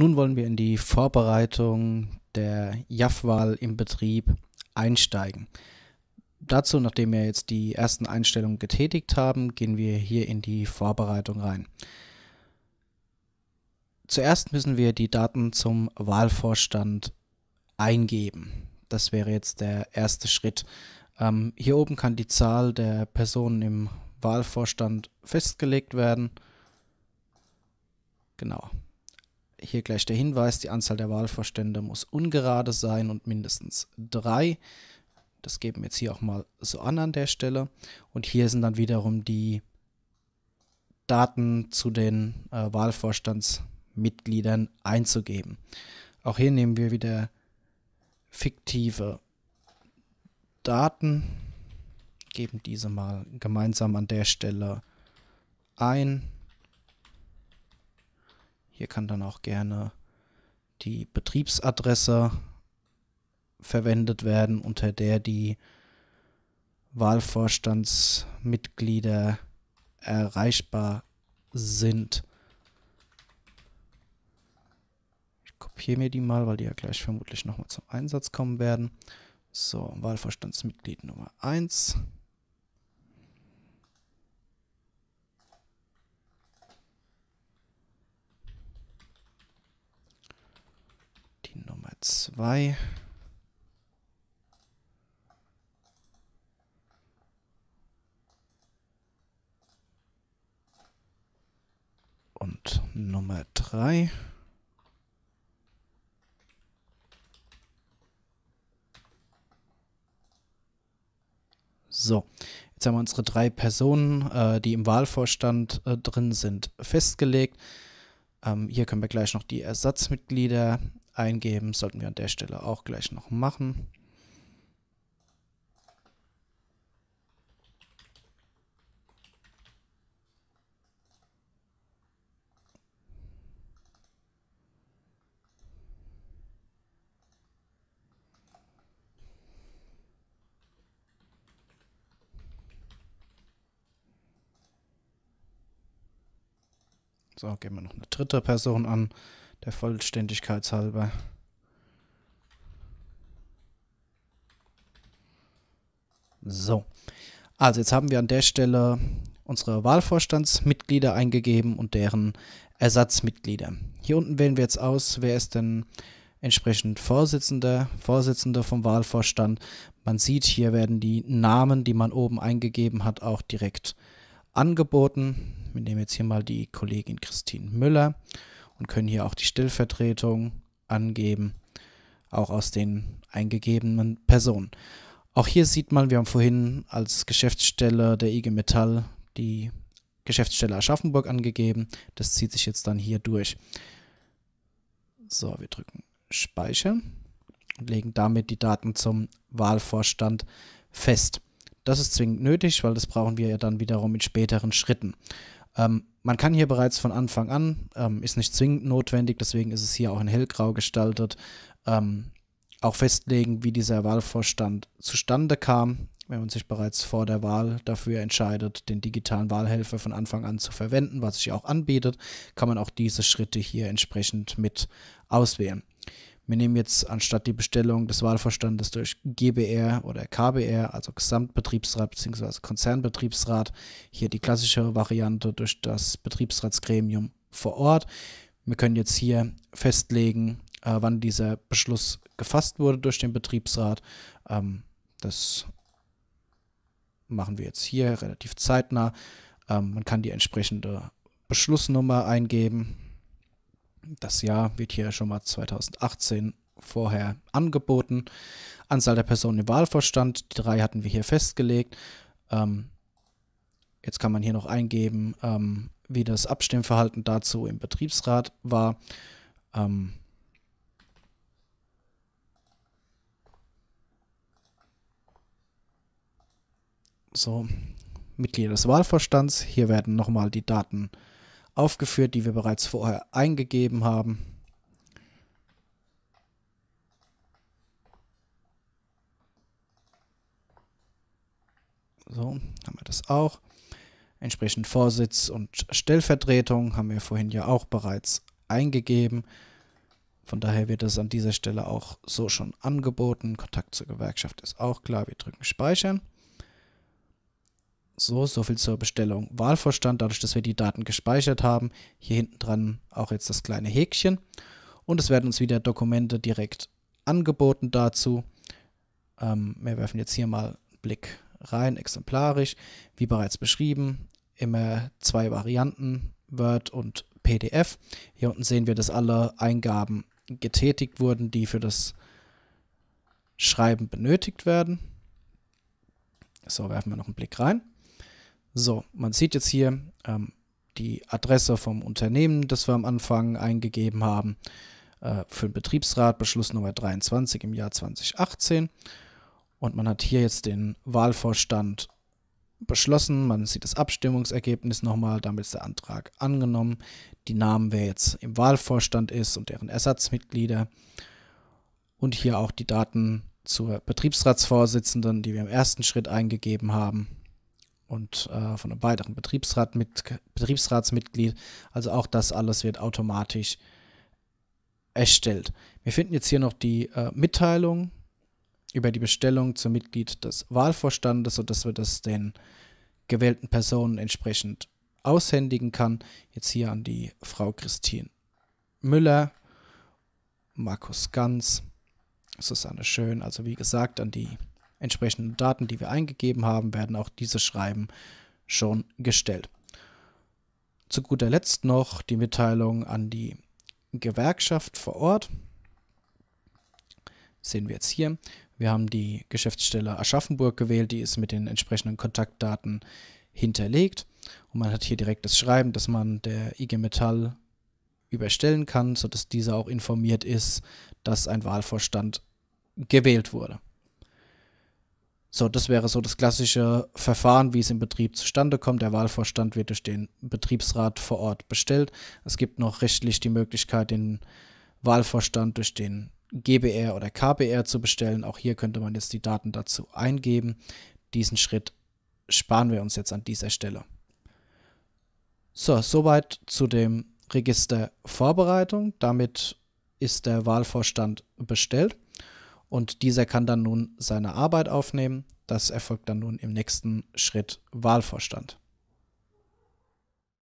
Nun wollen wir in die Vorbereitung der JAF-Wahl im Betrieb einsteigen. Dazu, nachdem wir jetzt die ersten Einstellungen getätigt haben, gehen wir hier in die Vorbereitung rein. Zuerst müssen wir die Daten zum Wahlvorstand eingeben. Das wäre jetzt der erste Schritt. Ähm, hier oben kann die Zahl der Personen im Wahlvorstand festgelegt werden. Genau, hier gleich der Hinweis, die Anzahl der Wahlvorstände muss ungerade sein und mindestens drei. Das geben wir jetzt hier auch mal so an an der Stelle. Und hier sind dann wiederum die Daten zu den äh, Wahlvorstandsmitgliedern einzugeben. Auch hier nehmen wir wieder fiktive Daten, geben diese mal gemeinsam an der Stelle ein. Hier kann dann auch gerne die Betriebsadresse verwendet werden, unter der die Wahlvorstandsmitglieder erreichbar sind. Ich kopiere mir die mal, weil die ja gleich vermutlich nochmal zum Einsatz kommen werden. So, Wahlvorstandsmitglied Nummer 1. Zwei. Und Nummer drei. So, jetzt haben wir unsere drei Personen, äh, die im Wahlvorstand äh, drin sind, festgelegt. Ähm, hier können wir gleich noch die Ersatzmitglieder eingeben. Sollten wir an der Stelle auch gleich noch machen. So, gehen wir noch eine dritte Person an, der Vollständigkeit halber. So, also jetzt haben wir an der Stelle unsere Wahlvorstandsmitglieder eingegeben und deren Ersatzmitglieder. Hier unten wählen wir jetzt aus, wer ist denn entsprechend Vorsitzender, Vorsitzender vom Wahlvorstand. Man sieht, hier werden die Namen, die man oben eingegeben hat, auch direkt äh, angeboten. Wir nehmen jetzt hier mal die Kollegin Christine Müller und können hier auch die Stillvertretung angeben, auch aus den eingegebenen Personen. Auch hier sieht man, wir haben vorhin als Geschäftsstelle der IG Metall die Geschäftsstelle Aschaffenburg angegeben. Das zieht sich jetzt dann hier durch. So, wir drücken Speichern und legen damit die Daten zum Wahlvorstand fest. Das ist zwingend nötig, weil das brauchen wir ja dann wiederum in späteren Schritten. Ähm, man kann hier bereits von Anfang an, ähm, ist nicht zwingend notwendig, deswegen ist es hier auch in hellgrau gestaltet, ähm, auch festlegen, wie dieser Wahlvorstand zustande kam. Wenn man sich bereits vor der Wahl dafür entscheidet, den digitalen Wahlhelfer von Anfang an zu verwenden, was sich auch anbietet, kann man auch diese Schritte hier entsprechend mit auswählen. Wir nehmen jetzt anstatt die Bestellung des Wahlverstandes durch GBR oder KBR, also Gesamtbetriebsrat bzw. Konzernbetriebsrat, hier die klassische Variante durch das Betriebsratsgremium vor Ort. Wir können jetzt hier festlegen, äh, wann dieser Beschluss gefasst wurde durch den Betriebsrat. Ähm, das machen wir jetzt hier relativ zeitnah. Ähm, man kann die entsprechende Beschlussnummer eingeben. Das Jahr wird hier schon mal 2018 vorher angeboten. Anzahl der Personen im Wahlvorstand, die drei hatten wir hier festgelegt. Ähm, jetzt kann man hier noch eingeben, ähm, wie das Abstimmverhalten dazu im Betriebsrat war. Ähm, so, Mitglieder des Wahlvorstands. Hier werden nochmal die Daten äh, aufgeführt, die wir bereits vorher eingegeben haben. So, haben wir das auch. Entsprechend Vorsitz und Stellvertretung haben wir vorhin ja auch bereits eingegeben. Von daher wird das an dieser Stelle auch so schon angeboten. Kontakt zur Gewerkschaft ist auch klar. Wir drücken Speichern. So, so viel zur Bestellung. Wahlvorstand, dadurch, dass wir die Daten gespeichert haben. Hier hinten dran auch jetzt das kleine Häkchen. Und es werden uns wieder Dokumente direkt angeboten dazu. Ähm, wir werfen jetzt hier mal einen Blick rein, exemplarisch. Wie bereits beschrieben, immer zwei Varianten, Word und PDF. Hier unten sehen wir, dass alle Eingaben getätigt wurden, die für das Schreiben benötigt werden. So, werfen wir noch einen Blick rein. So, man sieht jetzt hier ähm, die Adresse vom Unternehmen, das wir am Anfang eingegeben haben, äh, für den Betriebsrat, Beschluss Nummer 23 im Jahr 2018. Und man hat hier jetzt den Wahlvorstand beschlossen. Man sieht das Abstimmungsergebnis nochmal, damit ist der Antrag angenommen. Die Namen, wer jetzt im Wahlvorstand ist und deren Ersatzmitglieder. Und hier auch die Daten zur Betriebsratsvorsitzenden, die wir im ersten Schritt eingegeben haben und äh, von einem weiteren Betriebsrat mit, Betriebsratsmitglied. Also auch das alles wird automatisch erstellt. Wir finden jetzt hier noch die äh, Mitteilung über die Bestellung zum Mitglied des Wahlvorstandes, sodass wir das den gewählten Personen entsprechend aushändigen kann. Jetzt hier an die Frau Christine Müller, Markus Ganz, Susanne Schön, also wie gesagt an die entsprechenden Daten, die wir eingegeben haben, werden auch diese Schreiben schon gestellt. Zu guter Letzt noch die Mitteilung an die Gewerkschaft vor Ort. Das sehen wir jetzt hier. Wir haben die Geschäftsstelle Aschaffenburg gewählt, die ist mit den entsprechenden Kontaktdaten hinterlegt. Und man hat hier direkt das Schreiben, das man der IG Metall überstellen kann, sodass dieser auch informiert ist, dass ein Wahlvorstand gewählt wurde. So, das wäre so das klassische Verfahren, wie es im Betrieb zustande kommt. Der Wahlvorstand wird durch den Betriebsrat vor Ort bestellt. Es gibt noch rechtlich die Möglichkeit, den Wahlvorstand durch den GBR oder KBR zu bestellen. Auch hier könnte man jetzt die Daten dazu eingeben. Diesen Schritt sparen wir uns jetzt an dieser Stelle. So, soweit zu dem Register Vorbereitung. Damit ist der Wahlvorstand bestellt und dieser kann dann nun seine Arbeit aufnehmen. Das erfolgt dann nun im nächsten Schritt Wahlvorstand.